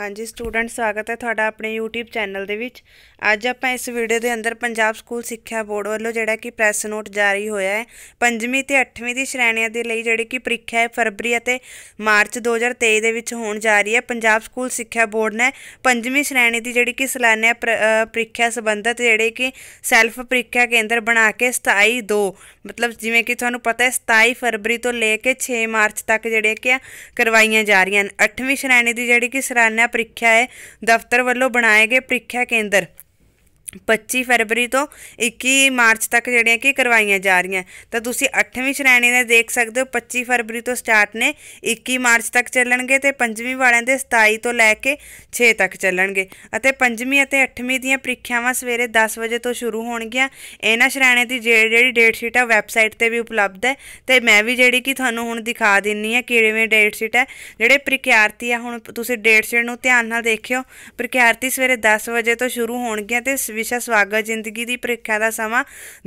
ਹਾਂਜੀ ਸਟੂਡੈਂਟ ਸਵਾਗਤ ਹੈ ਤੁਹਾਡਾ ਆਪਣੇ YouTube ਚੈਨਲ ਦੇ ਵਿੱਚ ਅੱਜ ਆਪਾਂ ਇਸ ਵੀਡੀਓ ਦੇ ਅੰਦਰ ਪੰਜਾਬ ਸਕੂਲ ਸਿੱਖਿਆ ਬੋਰਡ ਵੱਲੋਂ ਜਿਹੜਾ ਕਿ ਪ੍ਰੈਸ ਨੋਟ ਜਾਰੀ ਹੋਇਆ ਹੈ ਪੰਜਵੀਂ ਤੇ 8ਵੀਂ ਦੀ ਸ਼੍ਰੇਣੀਆਂ ਦੇ ਲਈ ਜਿਹੜੀ ਕਿ ਪ੍ਰੀਖਿਆ ਹੈ ਫਰਵਰੀ ਅਤੇ ਮਾਰਚ 2023 ਦੇ ਵਿੱਚ ਹੋਣ ਜਾ ਰਹੀ ਹੈ ਪੰਜਾਬ ਸਕੂਲ ਸਿੱਖਿਆ ਬੋਰਡ ਨੇ ਪੰਜਵੀਂ ਸ਼੍ਰੇਣੀ ਦੀ ਜਿਹੜੀ ਕਿ ਸਲਾਨਿਆ ਪ੍ਰੀਖਿਆ ਸੰਬੰਧਤ ਜਿਹੜੇ ਕਿ ਸੈਲਫ ਪ੍ਰੀਖਿਆ ਕੇਂਦਰ ਬਣਾ ਕੇ 27 2 ਮਤਲਬ ਜਿਵੇਂ ਕਿ ਤੁਹਾਨੂੰ ਪਤਾ ਹੈ 27 ਫਰਵਰੀ ਤੋਂ ਲੈ ਕੇ 6 ਮਾਰਚ ਤੱਕ ਜਿਹੜੇ ਕਿ ਕਰਵਾਈਆਂ ਜਾ ਰਹੀਆਂ ਹਨ 8ਵੀਂ ਸ਼੍ਰੇਣੀ ਦੀ ਜਿਹੜੀ ਕਿ ਸਲਾਨਿਆ ਪ੍ਰੀਖਿਆ ਹੈ ਦਫ਼ਤਰ ਵੱਲੋਂ ਬਣਾਏ ਗਏ ਪ੍ਰੀਖਿਆ ਕੇਂਦਰ 25 ਫਰਵਰੀ ਤੋਂ 21 ਮਾਰਚ ਤੱਕ ਜਿਹੜੀਆਂ ਕਿ ਕਰਵਾਈਆਂ ਜਾ ਰਹੀਆਂ ਤਾਂ ਤੁਸੀਂ 8ਵੀਂ ਸ਼੍ਰੇਣੀ ਦੇ ਦੇਖ ਸਕਦੇ ਹੋ 25 ਫਰਵਰੀ ਤੋਂ ਸਟਾਰਟ ਨੇ 21 ਮਾਰਚ ਤੱਕ ਚੱਲਣਗੇ ਤੇ 5ਵੀਂ ਵਾਲਿਆਂ ਦੇ 27 ਤੋਂ ਲੈ ਕੇ 6 ਤੱਕ ਚੱਲਣਗੇ ਅਤੇ 5ਵੀਂ ਅਤੇ 8ਵੀਂ ਦੀਆਂ ਪ੍ਰੀਖਿਆਵਾਂ ਸਵੇਰੇ 10 ਵਜੇ ਤੋਂ ਸ਼ੁਰੂ ਹੋਣਗੀਆਂ ਇਹਨਾਂ ਸ਼੍ਰੇਣੀ ਦੀ ਜਿਹੜੀ ਡੇਟ ਸ਼ੀਟ ਹੈ ਵੈਬਸਾਈਟ ਤੇ ਵੀ ਉਪਲਬਧ ਹੈ ਤੇ ਮੈਂ ਵੀ ਜਿਹੜੀ ਕਿ ਤੁਹਾਨੂੰ ਹੁਣ ਦਿਖਾ ਦਿੰਨੀ ਹੈ ਕਿਹੜੇਵੇਂ ਡੇਟ ਸ਼ੀਟ ਹੈ ਜਿਹੜੇ ਪ੍ਰੀਖਿਆਰਥੀ ਆ ਹੁਣ ਤੁਸੀਂ ਡੇਟ ਸ਼ੀਟ ਨੂੰ ਧਿਆਨ ਨਾਲ ਦੇਖਿਓ ਪ੍ਰੀਖਿਆਰਥੀ ਸਵੇਰੇ 10 ਵਜੇ ਤੋਂ ਸ਼ੁਰੂ ਹੋਣਗੀਆਂ ਤੇ ਵਿਸ਼ਾ ਸਵਾਗਤ ਜ਼ਿੰਦਗੀ ਦੀ ਪ੍ਰੀਖਿਆ ਦਾ ਸਮਾਂ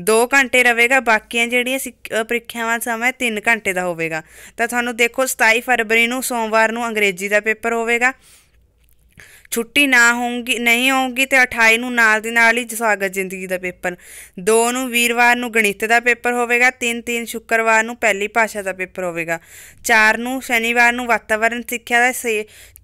2 ਘੰਟੇ ਰਹੇਗਾ ਬਾਕੀਆਂ ਜਿਹੜੀਆਂ ਪ੍ਰੀਖਿਆਵਾਂ ਸਮਾਂ 3 ਘੰਟੇ ਦਾ ਹੋਵੇਗਾ ਤਾਂ ਤੁਹਾਨੂੰ ਦੇਖੋ 27 ਫਰਵਰੀ ਨੂੰ ਸੋਮਵਾਰ ਨੂੰ ਅੰਗਰੇਜ਼ੀ ਦਾ ਪੇਪਰ ਹੋਵੇਗਾ ਛੁੱਟੀ ਨਾ ਹੋਊਗੀ ਨਹੀਂ ਹੋਊਗੀ ਤੇ 28 ਨੂੰ ਨਾਲ ਦੀ ਨਾਲ ਹੀ ਸਵਾਗਤ ਜ਼ਿੰਦਗੀ ਦਾ ਪੇਪਰ 2 ਨੂੰ ਵੀਰਵਾਰ ਨੂੰ ਗਣਿਤ ਦਾ ਪੇਪਰ ਹੋਵੇਗਾ 3 3 ਸ਼ੁੱਕਰਵਾਰ ਨੂੰ ਪਹਿਲੀ ਭਾਸ਼ਾ ਦਾ ਪੇਪਰ ਹੋਵੇਗਾ 4 ਨੂੰ ਸ਼ਨੀਵਾਰ ਨੂੰ ਵਾਤਾਵਰਣ ਸਿੱਖਿਆ ਦਾ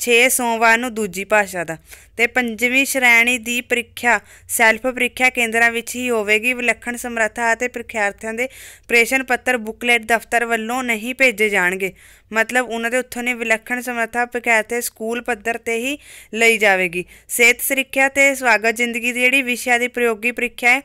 6 ਸੋਮਵਾਰ ਨੂੰ ਦੂਜੀ ਭਾਸ਼ਾ ਦਾ ਤੇ ਪੰਜਵੀਂ ਸ਼੍ਰੇਣੀ ਦੀ ਪ੍ਰੀਖਿਆ ਸੈਲਫ ਪ੍ਰੀਖਿਆ ਕੇਂਦਰਾਂ ਵਿੱਚ ਹੀ ਹੋਵੇਗੀ ਵਿਲੱਖਣ ਸਮਰੱਥਾ ਅਤੇ ਪ੍ਰੀਖਿਆਰਥੀਆਂ ਦੇ ਪ੍ਰੇਸ਼ਨ ਪੱਤਰ ਬੁਕਲੇਟ ਦਫ਼ਤਰ ਵੱਲੋਂ ਨਹੀਂ ਭੇਜੇ ਜਾਣਗੇ ਮਤਲਬ ਉਹਨਾਂ ਦੇ ਉੱਥੋਂ ਨੇ ਵਿਲੱਖਣ ਸਮਰੱਥਾ ਪ੍ਰੀਖਿਆਰਥੀ ਸਕੂਲ ਪੱਧਰ ਤੇ ਹੀ ਲਈ ਜਾਵੇਗੀ ਸਿਹਤ ਸਿੱਖਿਆ ਤੇ ਸਵਾਗਤ ਜ਼ਿੰਦਗੀ ਦੀ ਜਿਹੜੀ ਵਿਸ਼ਿਆਂ ਦੀ ਪ੍ਰਯੋਗੀ ਪ੍ਰੀਖਿਆ ਹੈ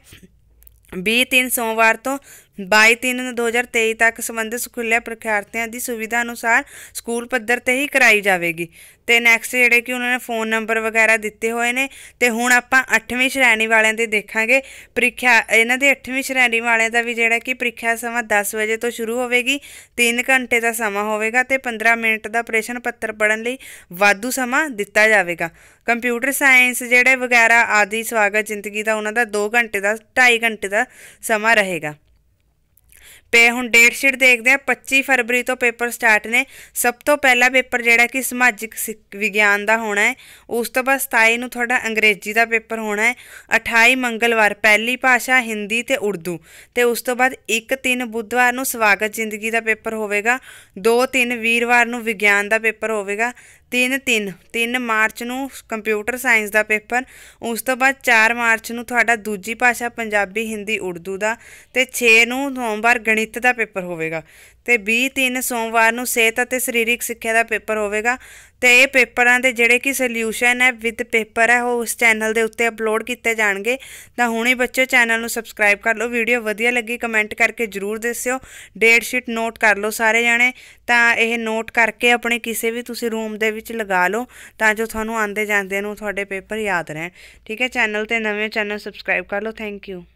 ਤਿੰਨ ਸੋਮਵਾਰ ਤੋਂ 22/3/2023 ਤੱਕ ਸੰਬੰਧਿਤ ਸਕੂਲੇ ਪ੍ਰਖਿਆਰਤਿਆਂ ਦੀ ਸੁਵਿਧਾ ਅਨੁਸਾਰ ਸਕੂਲ ਪੱਧਰ ਤੇ ਹੀ ਕਰਾਈ ਜਾਵੇਗੀ ਤੇ ਨੈਕਸਟ ਜਿਹੜੇ ਕਿ ਉਹਨਾਂ ਨੇ ਫੋਨ ਨੰਬਰ ਵਗੈਰਾ ਦਿੱਤੇ ਹੋਏ ਨੇ ਤੇ ਹੁਣ ਆਪਾਂ 8ਵੀਂ ਸ਼੍ਰੇਣੀ ਵਾਲਿਆਂ ਦੇ ਦੇਖਾਂਗੇ ਪ੍ਰੀਖਿਆ ਇਹਨਾਂ ਦੇ 8ਵੀਂ ਸ਼੍ਰੇਣੀ ਵਾਲਿਆਂ ਦਾ ਵੀ ਜਿਹੜਾ ਕਿ ਪ੍ਰੀਖਿਆ ਸਮਾਂ 10 ਵਜੇ ਤੋਂ ਸ਼ੁਰੂ ਹੋਵੇਗੀ 3 ਘੰਟੇ ਦਾ ਸਮਾਂ ਹੋਵੇਗਾ ਤੇ 15 ਮਿੰਟ ਦਾ ਪ੍ਰਸ਼ਨ ਪੱਤਰ ਪੜਨ ਲਈ ਵਾਧੂ ਸਮਾਂ ਦਿੱਤਾ ਜਾਵੇਗਾ ਕੰਪਿਊਟਰ ਸਾਇੰਸ ਜਿਹੜੇ ਵਗੈਰਾ ਆਦੀ ਸਵਾਗਤ ਜ਼ਿੰਦਗੀ ਦਾ ਉਹਨਾਂ ਦਾ 2 ਘੰਟੇ ਦਾ 2.5 ਘੰਟੇ ਦਾ ਸਮਾਂ ਰਹੇਗਾ ਪੇ ਹੁਣ ਡੇਟ ਸ਼ੀਟ ਦੇਖਦੇ ਆ 25 ਫਰਵਰੀ ਤੋਂ ਪੇਪਰ ਸਟਾਰਟ ਨੇ ਸਭ ਤੋਂ ਪਹਿਲਾ ਪੇਪਰ ਜਿਹੜਾ ਕਿ ਸਮਾਜਿਕ ਵਿਗਿਆਨ ਦਾ ਹੋਣਾ ਹੈ ਉਸ ਤੋਂ ਬਾਅਦ 27 ਨੂੰ ਤੁਹਾਡਾ ਅੰਗਰੇਜ਼ੀ ਦਾ ਪੇਪਰ ਹੋਣਾ ਹੈ 28 ਮੰਗਲਵਾਰ ਪਹਿਲੀ ਭਾਸ਼ਾ ਹਿੰਦੀ ਤੇ ਉਰਦੂ ਤੇ ਉਸ ਤੋਂ ਬਾਅਦ 1 3 ਬੁੱਧਵਾਰ ਨੂੰ ਸਵਾਗਤ ਜ਼ਿੰਦਗੀ ਦਾ ਪੇਪਰ ਹੋਵੇਗਾ 2 3 ਵੀਰਵਾਰ ਨੂੰ ਵਿਗਿਆਨ ਦਾ ਪੇਪਰ ਹੋਵੇਗਾ ਤਿੰਨ ਤਿੰਨ ਤਿੰਨ ਮਾਰਚ ਨੂੰ ਕੰਪਿਊਟਰ ਸਾਇੰਸ ਦਾ ਪੇਪਰ ਉਸ ਤੋਂ ਬਾਅਦ 4 ਮਾਰਚ ਨੂੰ ਤੁਹਾਡਾ ਦੂਜੀ ਭਾਸ਼ਾ ਪੰਜਾਬੀ ਹਿੰਦੀ ਉਰਦੂ ਦਾ ਤੇ 6 ਨੂੰ ਸੋਮਵਾਰ ਗਣਿਤ ਦਾ ਪੇਪਰ ਹੋਵੇਗਾ ਤੇ 23 ਸੋਮਵਾਰ ਨੂੰ ਸਿਹਤ ਅਤੇ ਸਰੀਰਕ ਸਿੱਖਿਆ ਦਾ ਪੇਪਰ ਹੋਵੇਗਾ ਤੇ ਇਹ ਪੇਪਰਾਂ ਦੇ ਜਿਹੜੇ ਕਿ ਸੋਲੂਸ਼ਨ ਹੈ ਵਿਦ ਪੇਪਰ ਹੈ ਉਹ ਉਸ ਚੈਨਲ ਦੇ ਉੱਤੇ ਅਪਲੋਡ ਕੀਤੇ ਜਾਣਗੇ ਤਾਂ ਹੁਣੇ ਬੱਚੇ ਚੈਨਲ ਨੂੰ ਸਬਸਕ੍ਰਾਈਬ ਕਰ ਲਓ ਵੀਡੀਓ ਵਧੀਆ ਲੱਗੀ ਕਮੈਂਟ ਕਰਕੇ ਜਰੂਰ ਦੱਸਿਓ ਡੇਟ ਸ਼ੀਟ ਨੋਟ ਕਰ ਲਓ ਸਾਰੇ ਜਾਣੇ ਤਾਂ ਇਹ ਨੋਟ ਕਰਕੇ ਆਪਣੇ ਕਿਸੇ ਵੀ ਤੁਸੀਂ ਰੂਮ ਦੇ ਵਿੱਚ ਲਗਾ ਲਓ ਤਾਂ ਜੋ ਤੁਹਾਨੂੰ ਆਂਦੇ ਜਾਂਦੇ ਨੂੰ ਤੁਹਾਡੇ ਪੇਪਰ ਯਾਦ ਰਹਿਣ ਠੀਕ ਹੈ ਚੈਨਲ ਤੇ ਨਵੇਂ ਚੈਨਲ ਸਬਸਕ੍ਰਾਈਬ ਕਰ ਲਓ ਥੈਂਕ ਯੂ